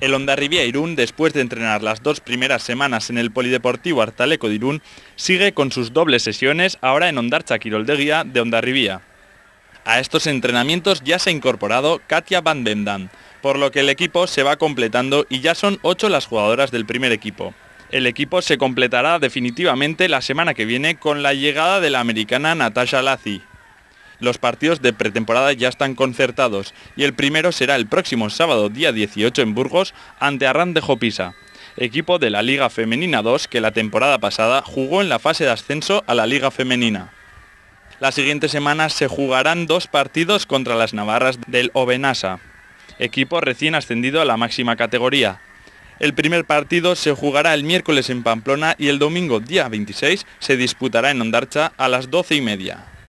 El Ondarribía Irún, después de entrenar las dos primeras semanas en el Polideportivo Artaleco de Irún, sigue con sus dobles sesiones ahora en Ondar Quiroldeguía de Ondarribía. A estos entrenamientos ya se ha incorporado Katia Van Dendan, por lo que el equipo se va completando y ya son ocho las jugadoras del primer equipo. El equipo se completará definitivamente la semana que viene con la llegada de la americana Natasha Lazzi, los partidos de pretemporada ya están concertados y el primero será el próximo sábado día 18 en Burgos ante Arran de Jopisa, equipo de la Liga Femenina 2 que la temporada pasada jugó en la fase de ascenso a la Liga Femenina. La siguiente semana se jugarán dos partidos contra las Navarras del Ovenasa, equipo recién ascendido a la máxima categoría. El primer partido se jugará el miércoles en Pamplona y el domingo día 26 se disputará en Ondarcha a las 12 y media.